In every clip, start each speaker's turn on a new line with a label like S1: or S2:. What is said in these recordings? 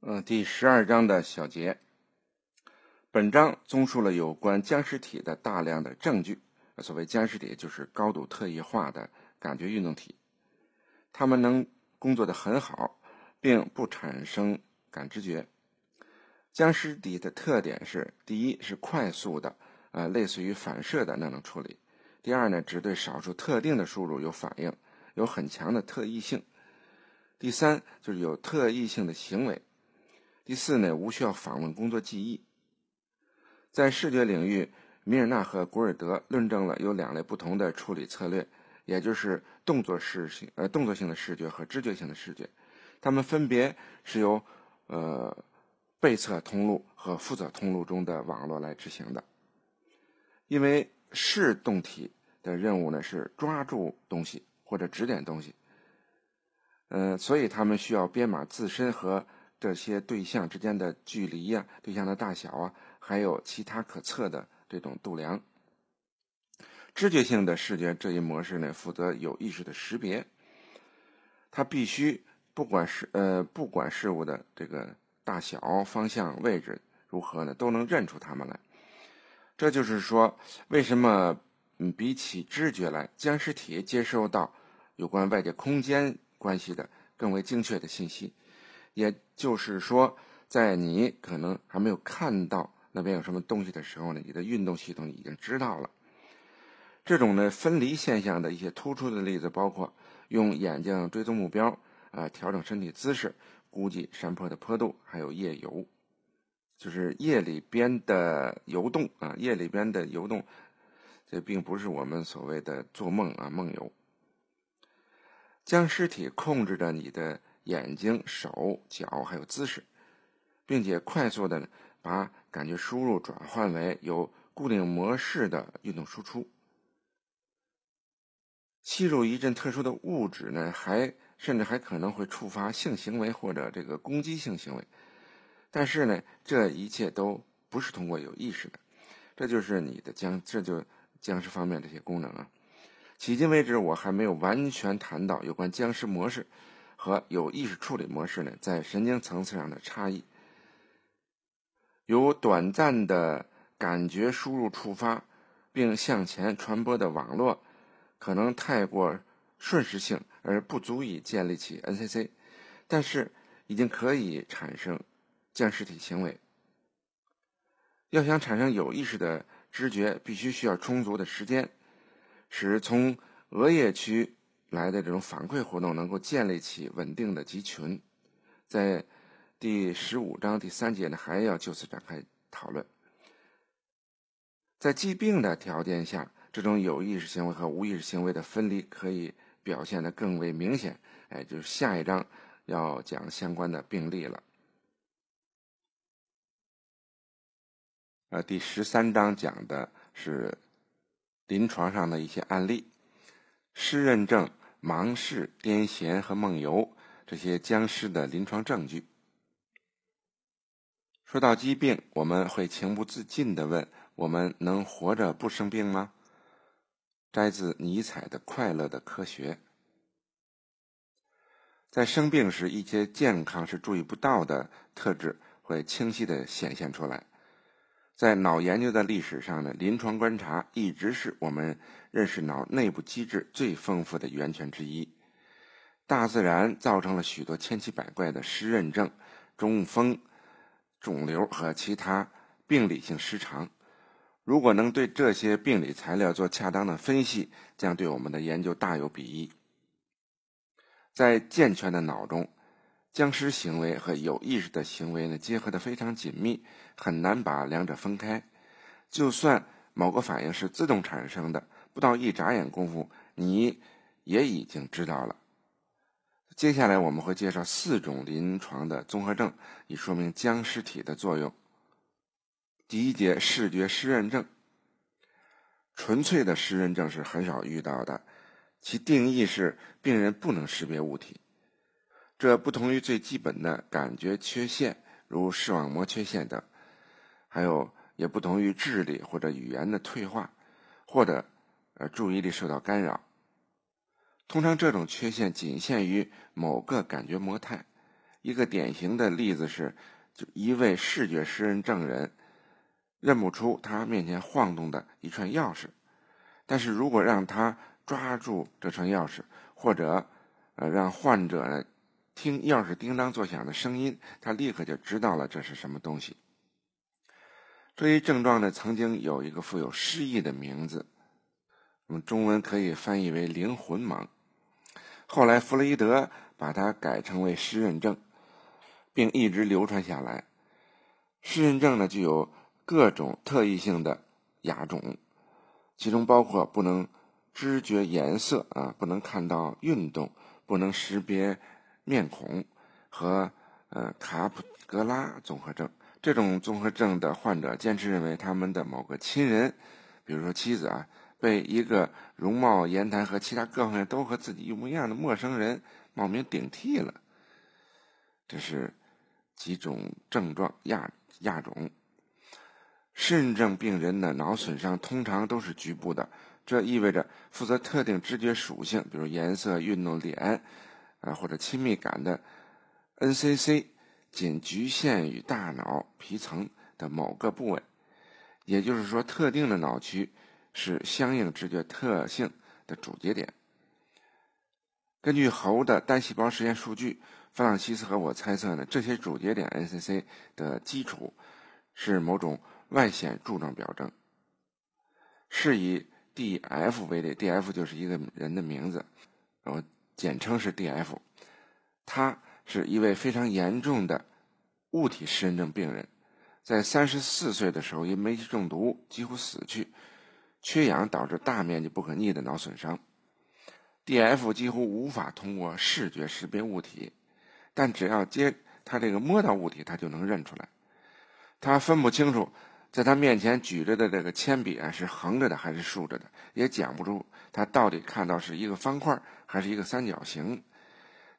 S1: 呃，第十二章的小节，本章综述了有关僵尸体的大量的证据。所谓僵尸体，就是高度特异化的感觉运动体，它们能工作的很好，并不产生感知觉。僵尸体的特点是：第一，是快速的，呃，类似于反射的那种处理；第二呢，只对少数特定的输入有反应，有很强的特异性；第三，就是有特异性的行为。第四呢，无需要访问工作记忆。在视觉领域，米尔纳和古尔德论证了有两类不同的处理策略，也就是动作视性呃动作性的视觉和知觉性的视觉，它们分别是由呃背侧通路和负侧通路中的网络来执行的。因为视动体的任务呢是抓住东西或者指点东西，呃，所以他们需要编码自身和。这些对象之间的距离呀，对象的大小啊，还有其他可测的这种度量。知觉性的视觉这一模式呢，负责有意识的识别。它必须，不管是呃，不管事物的这个大小、方向、位置如何呢，都能认出它们来。这就是说，为什么比起知觉来，僵尸体接收到有关外界空间关系的更为精确的信息。也就是说，在你可能还没有看到那边有什么东西的时候呢，你的运动系统已经知道了。这种呢分离现象的一些突出的例子包括用眼睛追踪目标啊，调整身体姿势，估计山坡的坡度，还有夜游，就是夜里边的游动啊，夜里边的游动。这并不是我们所谓的做梦啊，梦游。将尸体控制着你的。眼睛、手脚还有姿势，并且快速的把感觉输入转换为有固定模式的运动输出。吸入一阵特殊的物质呢，还甚至还可能会触发性行为或者这个攻击性行为。但是呢，这一切都不是通过有意识的。这就是你的僵，这就僵尸方面这些功能啊。迄今为止，我还没有完全谈到有关僵尸模式。和有意识处理模式呢，在神经层次上的差异，由短暂的感觉输入触发并向前传播的网络，可能太过瞬时性而不足以建立起 NCC，但是已经可以产生僵实体行为。要想产生有意识的知觉，必须需要充足的时间，使从额叶区。来的这种反馈活动能够建立起稳定的集群，在第十五章第三节呢，还要就此展开讨论。在疾病的条件下，这种有意识行为和无意识行为的分离可以表现的更为明显。哎，就是下一章要讲相关的病例了。啊，第十三章讲的是临床上的一些案例。失认症、盲视、癫痫和梦游这些僵尸的临床证据。说到疾病，我们会情不自禁地问：我们能活着不生病吗？摘自尼采的《快乐的科学》。在生病时，一些健康是注意不到的特质会清晰地显现出来。在脑研究的历史上呢，临床观察一直是我们。认识脑内部机制最丰富的源泉之一，大自然造成了许多千奇百怪的湿认症、中风、肿瘤和其他病理性失常。如果能对这些病理材料做恰当的分析，将对我们的研究大有裨益。在健全的脑中，僵尸行为和有意识的行为呢结合的非常紧密，很难把两者分开。就算某个反应是自动产生的。不到一眨眼功夫，你也已经知道了。接下来我们会介绍四种临床的综合症，以说明僵尸体的作用。第一节：视觉失认症。纯粹的失认症是很少遇到的，其定义是病人不能识别物体。这不同于最基本的感觉缺陷，如视网膜缺陷等，还有也不同于智力或者语言的退化，或者。而注意力受到干扰，通常这种缺陷仅限于某个感觉模态。一个典型的例子是，就一位视觉失认证人认不出他面前晃动的一串钥匙，但是如果让他抓住这串钥匙，或者呃让患者听钥匙叮当作响的声音，他立刻就知道了这是什么东西。这一症状呢，曾经有一个富有诗意的名字。我们中文可以翻译为“灵魂盲”。后来弗洛伊德把它改称为“失认症”，并一直流传下来。失认症呢，具有各种特异性的亚种，其中包括不能知觉颜色啊，不能看到运动，不能识别面孔和呃卡普格拉综合症。这种综合症的患者坚持认为他们的某个亲人，比如说妻子啊。被一个容貌、言谈和其他各方面都和自己一模一样的陌生人冒名顶替了。这是几种症状亚亚种。肾症病人的脑损伤通常都是局部的，这意味着负责特定知觉属性，比如颜色、运动、脸，啊或者亲密感的 NCC 仅局限于大脑皮层的某个部位，也就是说，特定的脑区。是相应知觉特性的主节点。根据猴的单细胞实验数据，弗朗西斯和我猜测呢，这些主节点 NCC 的基础是某种外显柱状表征。是以 DF 为例，DF 就是一个人的名字，我简称是 DF。他是一位非常严重的物体失认症病人，在三十四岁的时候因煤气中毒几乎死去。缺氧导致大面积不可逆的脑损伤，DF 几乎无法通过视觉识别物体，但只要接他这个摸到物体，他就能认出来。他分不清楚在他面前举着的这个铅笔啊是横着的还是竖着的，也讲不出他到底看到是一个方块还是一个三角形。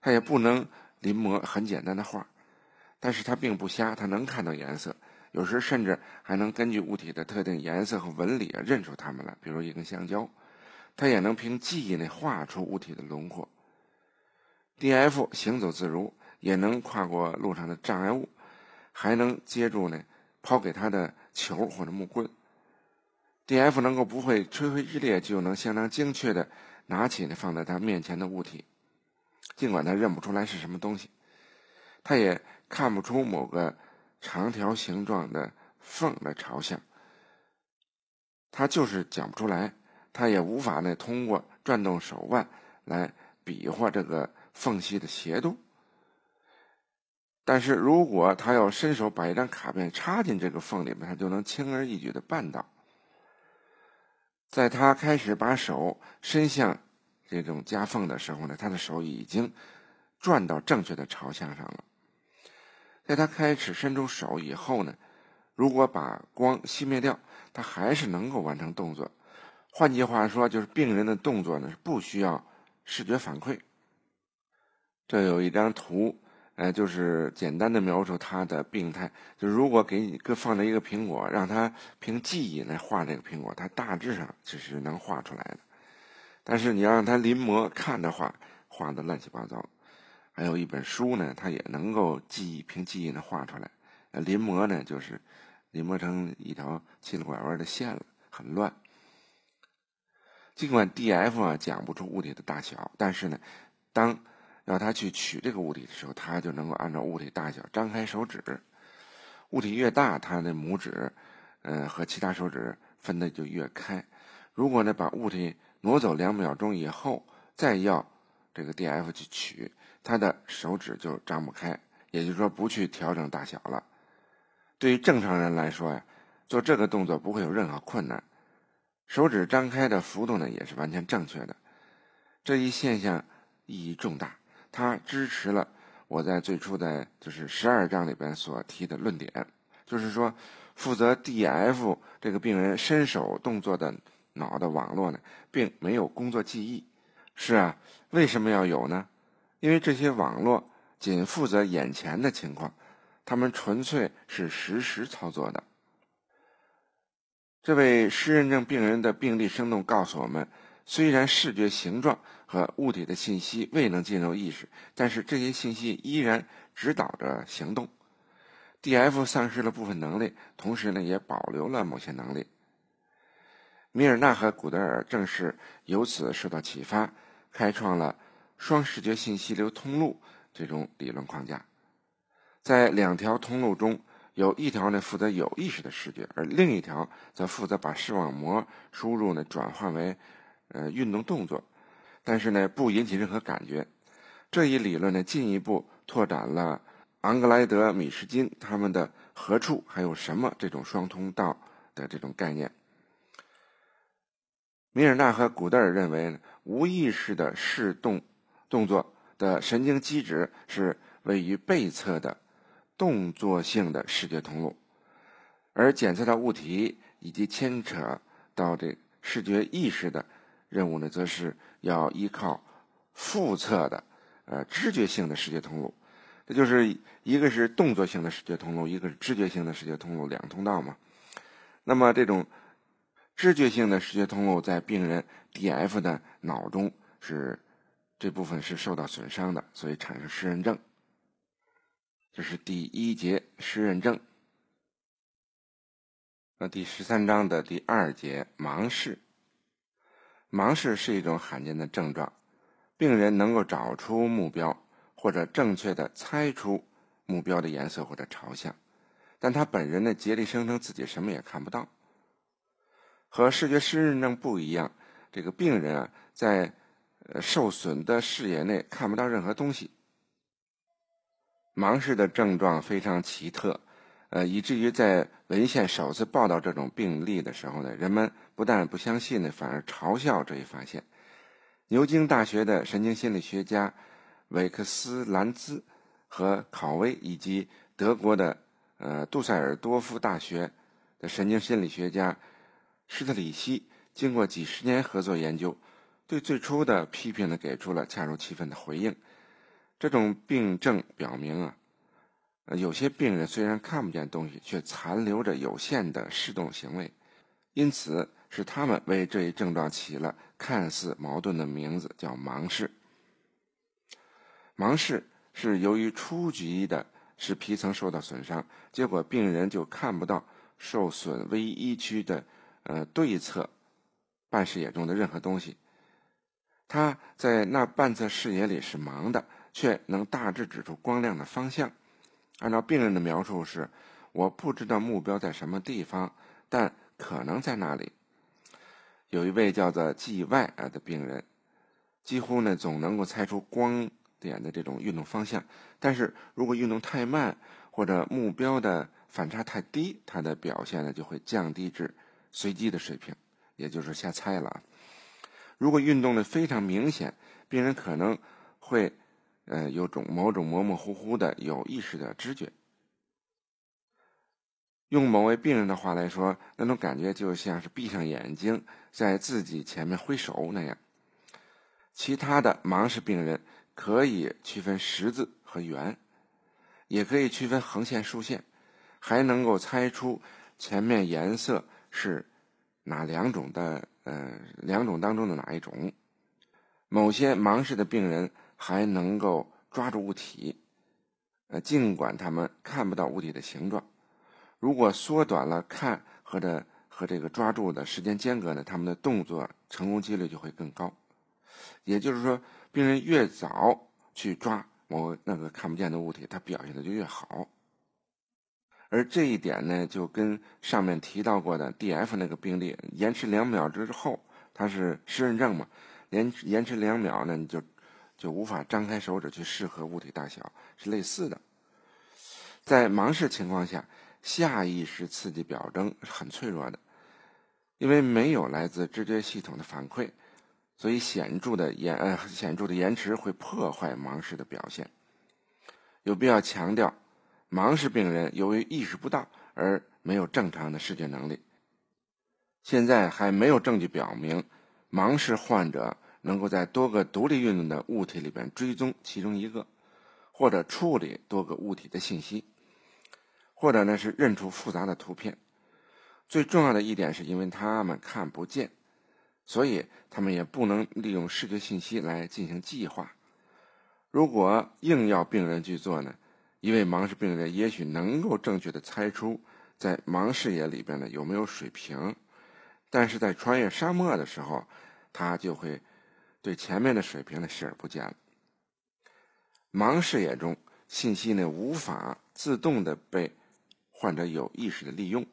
S1: 他也不能临摹很简单的画，但是他并不瞎，他能看到颜色。有时甚至还能根据物体的特定颜色和纹理啊认出它们来，比如一根香蕉，它也能凭记忆呢画出物体的轮廓。Df 行走自如，也能跨过路上的障碍物，还能接住呢抛给它的球或者木棍。Df 能够不会吹灰之力就能相当精确地拿起呢放在他面前的物体，尽管他认不出来是什么东西，他也看不出某个。长条形状的缝的朝向，他就是讲不出来，他也无法呢通过转动手腕来比划这个缝隙的斜度。但是如果他要伸手把一张卡片插进这个缝里面，他就能轻而易举的办到。在他开始把手伸向这种夹缝的时候呢，他的手已经转到正确的朝向上了。在他开始伸出手以后呢，如果把光熄灭掉，他还是能够完成动作。换句话说，就是病人的动作呢是不需要视觉反馈。这有一张图，呃，就是简单的描述他的病态。就如果给你搁放着一个苹果，让他凭记忆来画这个苹果，他大致上其是能画出来的。但是你要让他临摹看的话，画的乱七八糟。还有一本书呢，它也能够记忆凭记忆呢画出来。临摹呢，就是临摹成一条七扭八歪的线了，很乱。尽管 D.F 啊讲不出物体的大小，但是呢，当要他去取这个物体的时候，他就能够按照物体大小张开手指。物体越大，他的拇指嗯和其他手指分的就越开。如果呢把物体挪走两秒钟以后，再要。这个 DF 去取，他的手指就张不开，也就是说不去调整大小了。对于正常人来说呀，做这个动作不会有任何困难，手指张开的幅度呢也是完全正确的。这一现象意义重大，它支持了我在最初的就是十二章里边所提的论点，就是说负责 DF 这个病人伸手动作的脑的网络呢，并没有工作记忆。是啊，为什么要有呢？因为这些网络仅负责眼前的情况，他们纯粹是实时操作的。这位失认症病人的病例生动告诉我们：虽然视觉形状和物体的信息未能进入意识，但是这些信息依然指导着行动。D.F. 丧失了部分能力，同时呢也保留了某些能力。米尔纳和古德尔正是由此受到启发。开创了双视觉信息流通路这种理论框架，在两条通路中，有一条呢负责有意识的视觉，而另一条则负责把视网膜输入呢转换为呃运动动作，但是呢不引起任何感觉。这一理论呢进一步拓展了昂格莱德、米什金他们的何处还有什么这种双通道的这种概念。米尔纳和古德尔认为。无意识的视动动作的神经机制是位于背侧的，动作性的视觉通路，而检测到物体以及牵扯到这视觉意识的任务呢，则是要依靠腹侧的，呃，知觉性的视觉通路。这就是一个是动作性的视觉通路，一个是知觉性的视觉通路，两通道嘛。那么这种。知觉性的视觉通路在病人 Df 的脑中是这部分是受到损伤的，所以产生失认症。这是第一节失认症。那第十三章的第二节盲视，盲视是一种罕见的症状，病人能够找出目标或者正确的猜出目标的颜色或者朝向，但他本人呢竭力声称自己什么也看不到。和视觉失认症不一样，这个病人啊，在呃受损的视野内看不到任何东西。盲视的症状非常奇特，呃，以至于在文献首次报道这种病例的时候呢，人们不但不相信呢，反而嘲笑这一发现。牛津大学的神经心理学家韦克斯兰兹和考威，以及德国的呃杜塞尔多夫大学的神经心理学家。施特里希经过几十年合作研究，对最初的批评呢给出了恰如其分的回应。这种病症表明啊，有些病人虽然看不见东西，却残留着有限的视动行为，因此是他们为这一症状起了看似矛盾的名字，叫“盲视”。盲视是由于初级的视皮层受到损伤，结果病人就看不到受损微一区的。呃，对侧半视野中的任何东西，他在那半侧视野里是盲的，却能大致指出光亮的方向。按照病人的描述是：我不知道目标在什么地方，但可能在那里。有一位叫做 G.Y. 啊的病人，几乎呢总能够猜出光点的这种运动方向，但是如果运动太慢或者目标的反差太低，他的表现呢就会降低至。随机的水平，也就是瞎猜了啊。如果运动的非常明显，病人可能会呃有种某种模模糊糊的有意识的知觉。用某位病人的话来说，那种感觉就像是闭上眼睛在自己前面挥手那样。其他的盲视病人可以区分十字和圆，也可以区分横线竖线，还能够猜出前面颜色。是哪两种的？嗯，两种当中的哪一种？某些盲视的病人还能够抓住物体，呃，尽管他们看不到物体的形状。如果缩短了看和这和这个抓住的时间间隔呢，他们的动作成功几率就会更高。也就是说，病人越早去抓某那个看不见的物体，他表现的就越好。而这一点呢，就跟上面提到过的 DF 那个病例延迟两秒之后，它是失认症嘛？延延迟两秒呢，你就就无法张开手指去适合物体大小，是类似的。在盲视情况下，下意识刺激表征是很脆弱的，因为没有来自知觉系统的反馈，所以显著的延呃显著的延迟会破坏盲视的表现。有必要强调。盲视病人由于意识不到而没有正常的视觉能力。现在还没有证据表明，盲视患者能够在多个独立运动的物体里边追踪其中一个，或者处理多个物体的信息，或者呢是认出复杂的图片。最重要的一点是因为他们看不见，所以他们也不能利用视觉信息来进行计划。如果硬要病人去做呢？一位盲视病人也许能够正确的猜出，在盲视野里边呢有没有水平，但是在穿越沙漠的时候，他就会对前面的水平呢视而不见了。盲视野中信息呢无法自动的被患者有意识的利用。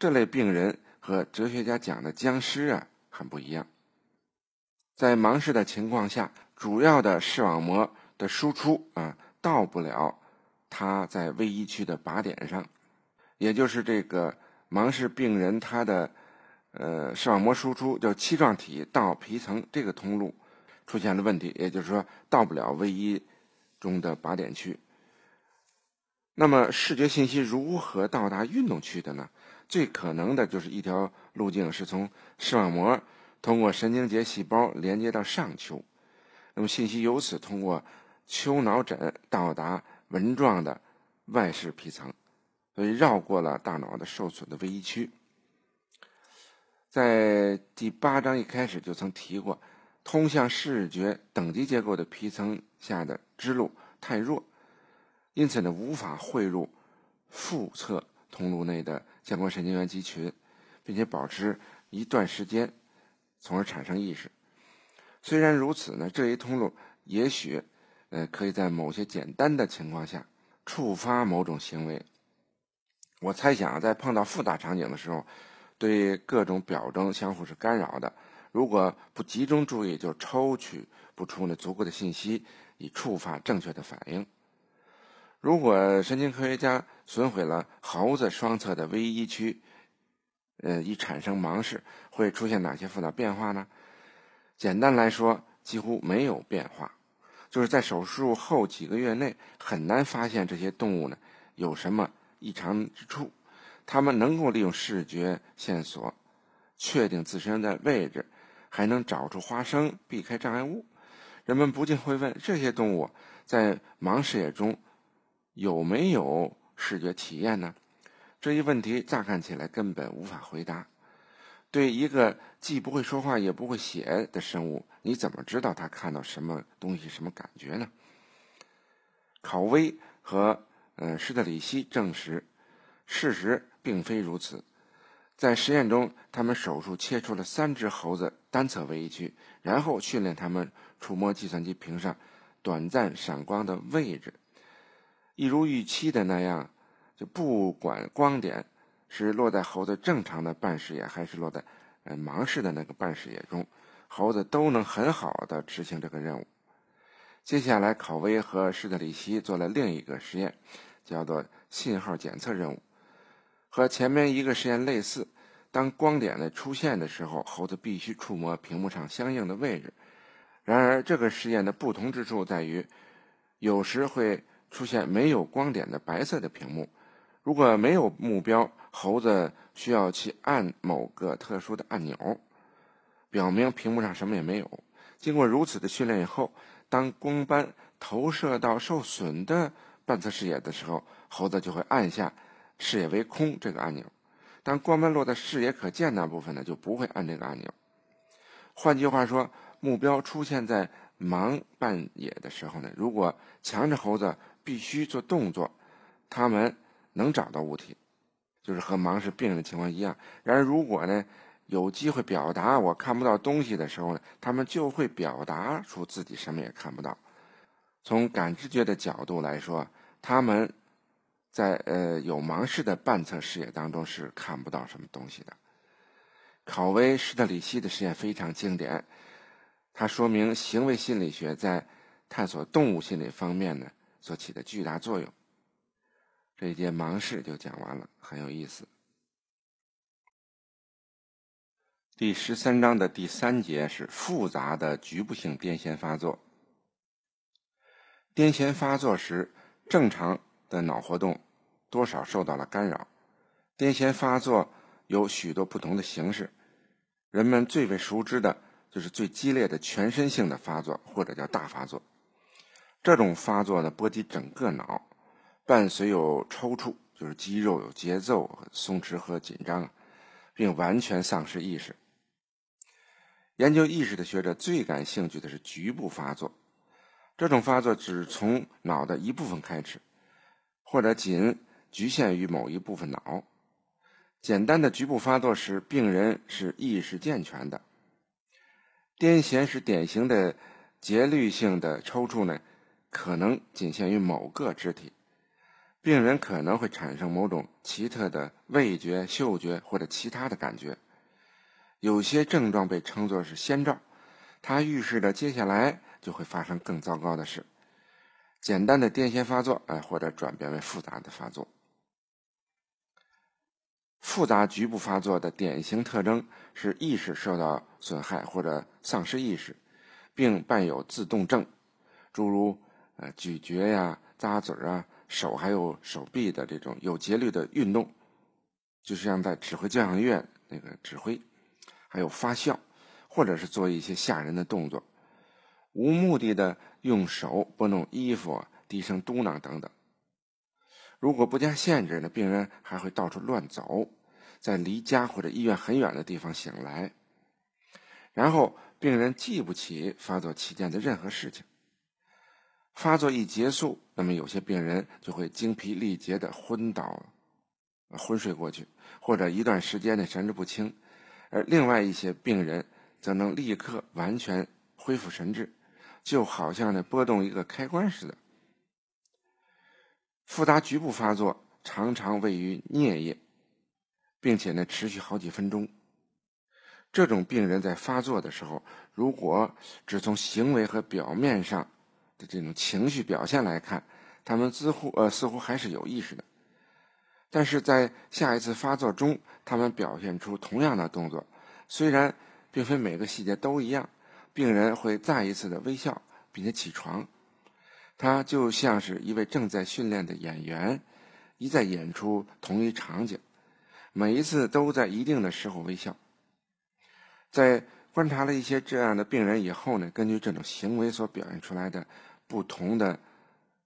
S1: 这类病人和哲学家讲的僵尸啊很不一样。在盲视的情况下，主要的视网膜的输出啊。到不了他在 V1 区的靶点上，也就是这个盲视病人他的呃视网膜输出叫七状体到皮层这个通路出现了问题，也就是说到不了 V1 中的靶点区。那么视觉信息如何到达运动区的呢？最可能的就是一条路径是从视网膜通过神经节细胞连接到上丘，那么信息由此通过。丘脑枕到达纹状的外室皮层，所以绕过了大脑的受损的唯一区。在第八章一开始就曾提过，通向视觉等级结构的皮层下的支路太弱，因此呢无法汇入腹侧通路内的相关神经元集群，并且保持一段时间，从而产生意识。虽然如此呢，这一通路也许。呃，可以在某些简单的情况下触发某种行为。我猜想，在碰到复杂场景的时候，对各种表征相互是干扰的。如果不集中注意，就抽取不出那足够的信息以触发正确的反应。如果神经科学家损毁了猴子双侧的 V1 区，呃，以产生盲视，会出现哪些复杂变化呢？简单来说，几乎没有变化。就是在手术后几个月内，很难发现这些动物呢有什么异常之处。它们能够利用视觉线索确定自身的位置，还能找出花生、避开障碍物。人们不禁会问：这些动物在盲视野中有没有视觉体验呢？这一问题乍看起来根本无法回答。对一个既不会说话也不会写的生物，你怎么知道他看到什么东西、什么感觉呢？考威和呃施特里希证实，事实并非如此。在实验中，他们手术切除了三只猴子单侧微叶区，然后训练他们触摸计算机屏上短暂闪光的位置。一如预期的那样，就不管光点。是落在猴子正常的半视野，还是落在，呃盲视的那个半视野中，猴子都能很好的执行这个任务。接下来，考威和施特里奇做了另一个实验，叫做信号检测任务，和前面一个实验类似。当光点的出现的时候，猴子必须触摸屏幕上相应的位置。然而，这个实验的不同之处在于，有时会出现没有光点的白色的屏幕。如果没有目标，猴子需要去按某个特殊的按钮，表明屏幕上什么也没有。经过如此的训练以后，当光斑投射到受损的半侧视野的时候，猴子就会按下“视野为空”这个按钮；当光斑落在视野可见那部分呢，就不会按这个按钮。换句话说，目标出现在盲半野的时候呢，如果强制猴子必须做动作，他们。能找到物体，就是和盲视病人的情况一样。然而，如果呢有机会表达我看不到东西的时候呢，他们就会表达出自己什么也看不到。从感知觉的角度来说，他们在呃有盲视的半侧视野当中是看不到什么东西的。考威施特里希的实验非常经典，它说明行为心理学在探索动物心理方面呢所起的巨大作用。这一节盲示就讲完了，很有意思。第十三章的第三节是复杂的局部性癫痫发作。癫痫发作时，正常的脑活动多少受到了干扰。癫痫发作有许多不同的形式，人们最为熟知的就是最激烈的全身性的发作，或者叫大发作。这种发作呢，波及整个脑。伴随有抽搐，就是肌肉有节奏松弛和紧张，并完全丧失意识。研究意识的学者最感兴趣的是局部发作，这种发作只从脑的一部分开始，或者仅局限于某一部分脑。简单的局部发作时，病人是意识健全的。癫痫是典型的节律性的抽搐呢，可能仅限于某个肢体。病人可能会产生某种奇特的味觉、嗅觉或者其他的感觉。有些症状被称作是先兆，它预示着接下来就会发生更糟糕的事。简单的癫痫发作，哎，或者转变为复杂的发作。复杂局部发作的典型特征是意识受到损害或者丧失意识，并伴有自动症，诸如呃咀嚼呀、咂嘴啊。手还有手臂的这种有节律的运动，就像在指挥交响乐那个指挥，还有发笑，或者是做一些吓人的动作，无目的的用手拨弄衣服、低声嘟囔等等。如果不加限制呢，病人还会到处乱走，在离家或者医院很远的地方醒来，然后病人记不起发作期间的任何事情。发作一结束，那么有些病人就会精疲力竭地昏倒、昏睡过去，或者一段时间内神志不清；而另外一些病人则能立刻完全恢复神志，就好像呢拨动一个开关似的。复杂局部发作常常位于颞叶，并且呢持续好几分钟。这种病人在发作的时候，如果只从行为和表面上，的这种情绪表现来看，他们似乎呃似乎还是有意识的，但是在下一次发作中，他们表现出同样的动作，虽然并非每个细节都一样，病人会再一次的微笑并且起床，他就像是一位正在训练的演员，一再演出同一场景，每一次都在一定的时候微笑，在观察了一些这样的病人以后呢，根据这种行为所表现出来的。不同的，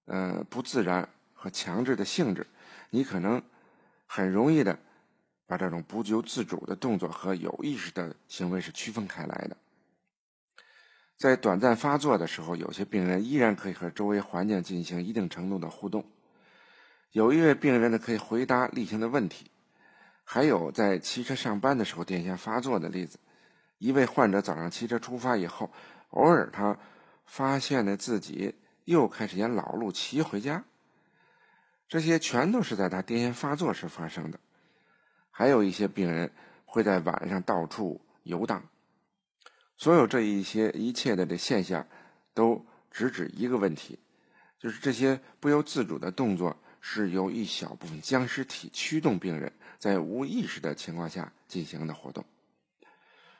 S1: 呃，不自然和强制的性质，你可能很容易的把这种不由自主的动作和有意识的行为是区分开来的。在短暂发作的时候，有些病人依然可以和周围环境进行一定程度的互动。有一位病人呢，可以回答例行的问题，还有在骑车上班的时候癫痫发作的例子。一位患者早上骑车出发以后，偶尔他。发现了自己又开始沿老路骑回家，这些全都是在他癫痫发作时发生的。还有一些病人会在晚上到处游荡，所有这一些一切的这现象都直指一个问题，就是这些不由自主的动作是由一小部分僵尸体驱动，病人在无意识的情况下进行的活动。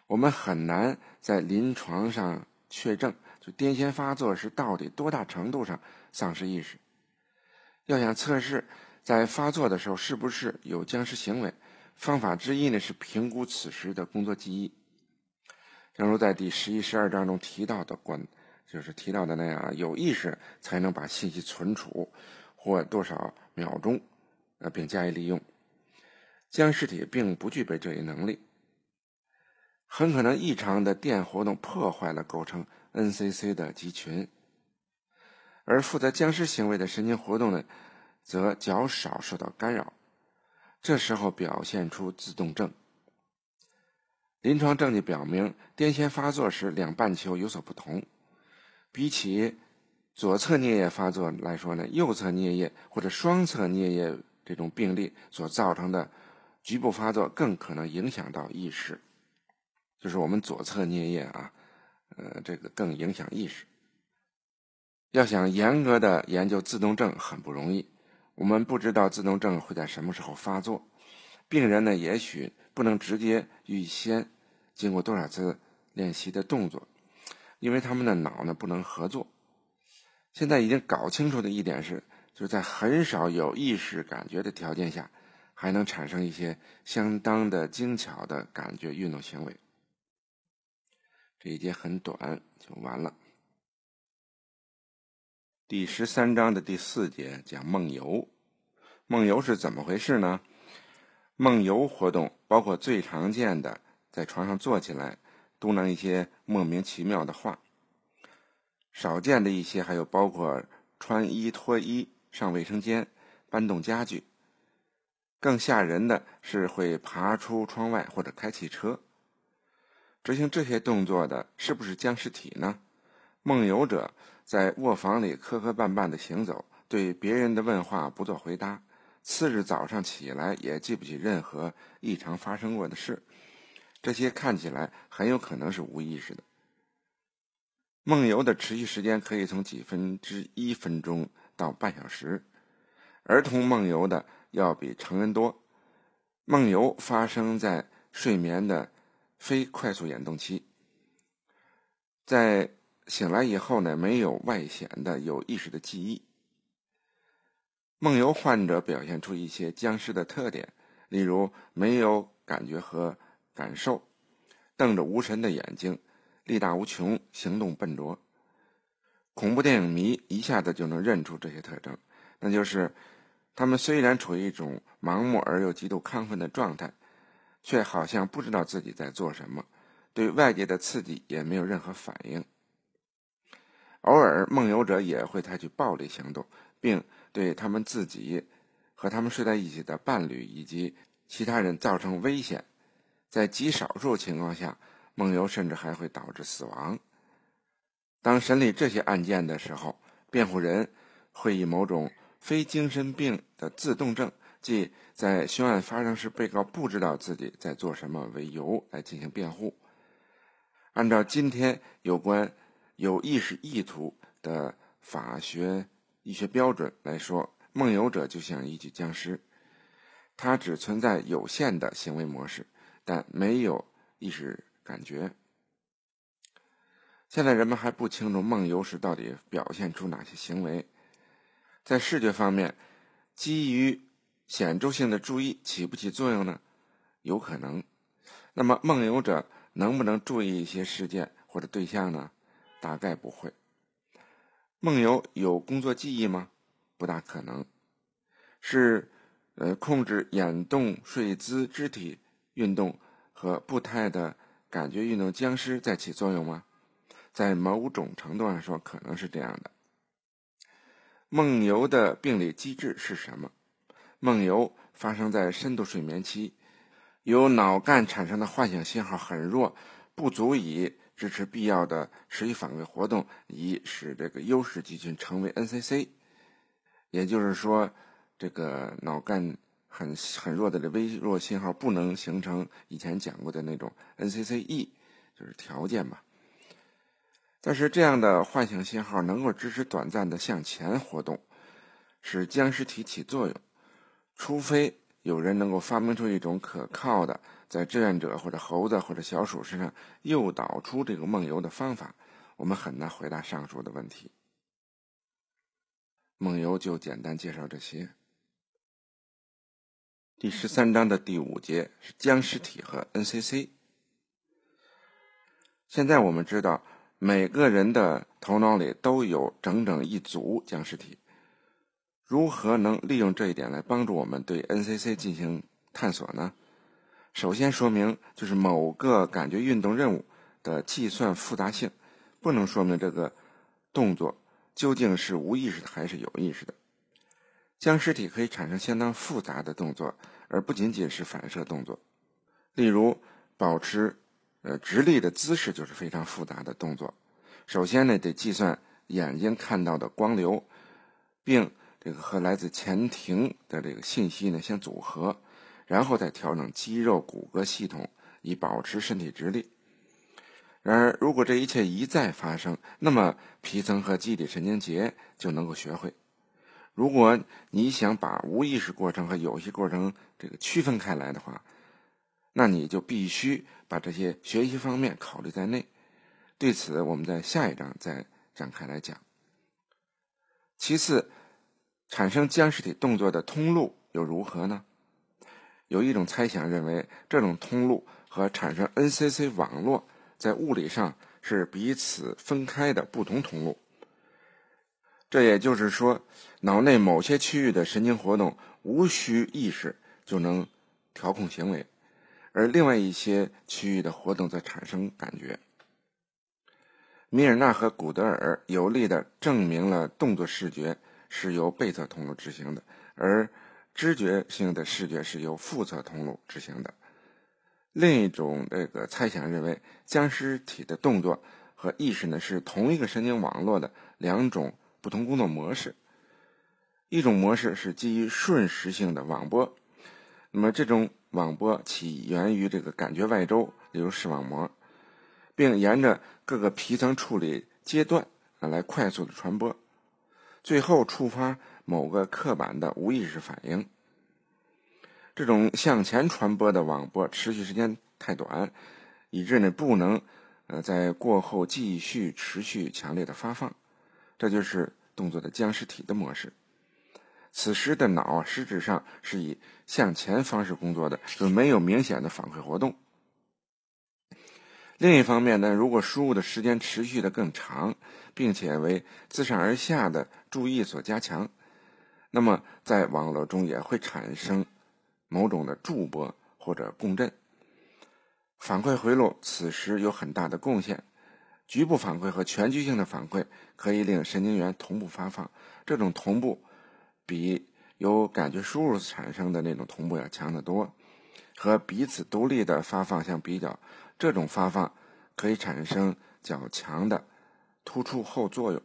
S1: 我们很难在临床上确证。就癫痫发作时到底多大程度上丧失意识？要想测试在发作的时候是不是有僵尸行为，方法之一呢是评估此时的工作记忆。正如在第十一、十二章中提到的关，就是提到的那样，有意识才能把信息存储或多少秒钟，呃，并加以利用。僵尸体并不具备这一能力，很可能异常的电活动破坏了构成。NCC 的集群，而负责僵尸行为的神经活动呢，则较少受到干扰。这时候表现出自动症。临床证据表明，癫痫发作时两半球有所不同。比起左侧颞叶发作来说呢，右侧颞叶或者双侧颞叶这种病例所造成的局部发作更可能影响到意识，就是我们左侧颞叶啊。呃，这个更影响意识。要想严格的研究自动症很不容易，我们不知道自动症会在什么时候发作，病人呢也许不能直接预先经过多少次练习的动作，因为他们的脑呢不能合作。现在已经搞清楚的一点是，就是在很少有意识感觉的条件下，还能产生一些相当的精巧的感觉运动行为。这一节很短，就完了。第十三章的第四节讲梦游。梦游是怎么回事呢？梦游活动包括最常见的在床上坐起来，嘟囔一些莫名其妙的话；少见的一些还有包括穿衣脱衣、上卫生间、搬动家具；更吓人的是会爬出窗外或者开汽车。执行这些动作的是不是僵尸体呢？梦游者在卧房里磕磕绊绊地行走，对别人的问话不做回答。次日早上起来也记不起任何异常发生过的事。这些看起来很有可能是无意识的。梦游的持续时间可以从几分之一分钟到半小时。儿童梦游的要比成人多。梦游发生在睡眠的。非快速眼动期，在醒来以后呢，没有外显的有意识的记忆。梦游患者表现出一些僵尸的特点，例如没有感觉和感受，瞪着无神的眼睛，力大无穷，行动笨拙。恐怖电影迷一下子就能认出这些特征，那就是他们虽然处于一种盲目而又极度亢奋的状态。却好像不知道自己在做什么，对外界的刺激也没有任何反应。偶尔，梦游者也会采取暴力行动，并对他们自己、和他们睡在一起的伴侣以及其他人造成危险。在极少数情况下，梦游甚至还会导致死亡。当审理这些案件的时候，辩护人会以某种非精神病的自动症。即在凶案发生时，被告不知道自己在做什么为由来进行辩护。按照今天有关有意识意图的法学医学标准来说，梦游者就像一具僵尸，他只存在有限的行为模式，但没有意识感觉。现在人们还不清楚梦游时到底表现出哪些行为。在视觉方面，基于显著性的注意起不起作用呢？有可能。那么，梦游者能不能注意一些事件或者对象呢？大概不会。梦游有工作记忆吗？不大可能。是，呃，控制眼动、睡姿、肢体运动和步态的感觉运动僵尸在起作用吗？在某种程度上说，可能是这样的。梦游的病理机制是什么？梦游发生在深度睡眠期，由脑干产生的唤醒信号很弱，不足以支持必要的持续反馈活动，以使这个优势集群成为 NCC。也就是说，这个脑干很很弱的这微弱信号不能形成以前讲过的那种 NCCE，就是条件嘛。但是这样的唤醒信号能够支持短暂的向前活动，使僵尸体起作用。除非有人能够发明出一种可靠的，在志愿者或者猴子或者小鼠身上诱导出这个梦游的方法，我们很难回答上述的问题。梦游就简单介绍这些。第十三章的第五节是僵尸体和 NCC。现在我们知道，每个人的头脑里都有整整一组僵尸体。如何能利用这一点来帮助我们对 NCC 进行探索呢？首先说明就是某个感觉运动任务的计算复杂性，不能说明这个动作究竟是无意识的还是有意识的。僵尸体可以产生相当复杂的动作，而不仅仅是反射动作。例如，保持呃直立的姿势就是非常复杂的动作。首先呢，得计算眼睛看到的光流，并这个和来自前庭的这个信息呢，相组合，然后再调整肌肉骨骼系统，以保持身体直立。然而，如果这一切一再发生，那么皮层和肌底神经节就能够学会。如果你想把无意识过程和有意过程这个区分开来的话，那你就必须把这些学习方面考虑在内。对此，我们在下一章再展开来讲。其次。产生僵尸体动作的通路又如何呢？有一种猜想认为，这种通路和产生 NCC 网络在物理上是彼此分开的不同通路。这也就是说，脑内某些区域的神经活动无需意识就能调控行为，而另外一些区域的活动在产生感觉。米尔纳和古德尔有力的证明了动作视觉。是由背侧通路执行的，而知觉性的视觉是由腹侧通路执行的。另一种这个猜想认为，僵尸体的动作和意识呢是同一个神经网络的两种不同工作模式。一种模式是基于瞬时性的网波，那么这种网波起源于这个感觉外周，例如视网膜，并沿着各个皮层处理阶段啊来快速的传播。最后触发某个刻板的无意识反应，这种向前传播的网波持续时间太短，以致呢不能呃在过后继续持续强烈的发放，这就是动作的僵尸体的模式。此时的脑实质上是以向前方式工作的，就没有明显的反馈活动。另一方面呢，如果输入的时间持续的更长。并且为自上而下的注意所加强，那么在网络中也会产生某种的驻波或者共振。反馈回路此时有很大的贡献。局部反馈和全局性的反馈可以令神经元同步发放。这种同步比由感觉输入产生的那种同步要强得多。和彼此独立的发放相比较，这种发放可以产生较强的。突出后作用，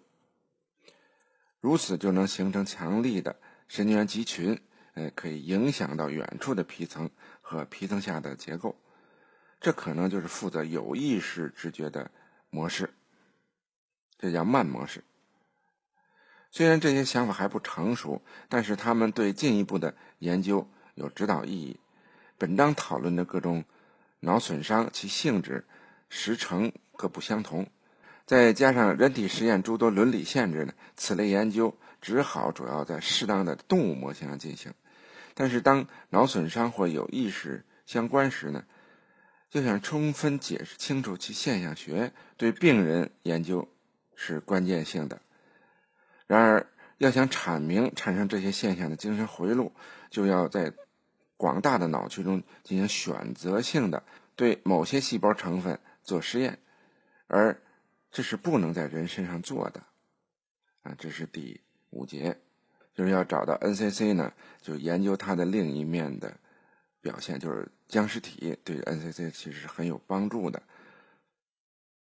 S1: 如此就能形成强力的神经元集群，哎，可以影响到远处的皮层和皮层下的结构。这可能就是负责有意识知觉的模式，这叫慢模式。虽然这些想法还不成熟，但是他们对进一步的研究有指导意义。本章讨论的各种脑损伤，其性质、时程各不相同。再加上人体实验诸多伦理限制呢，此类研究只好主要在适当的动物模型上进行。但是，当脑损伤或有意识相关时呢，要想充分解释清楚其现象学，对病人研究是关键性的。然而，要想阐明产生这些现象的精神回路，就要在广大的脑区中进行选择性的对某些细胞成分做实验，而。这是不能在人身上做的，啊，这是第五节，就是要找到 NCC 呢，就研究它的另一面的表现，就是僵尸体对 NCC 其实是很有帮助的。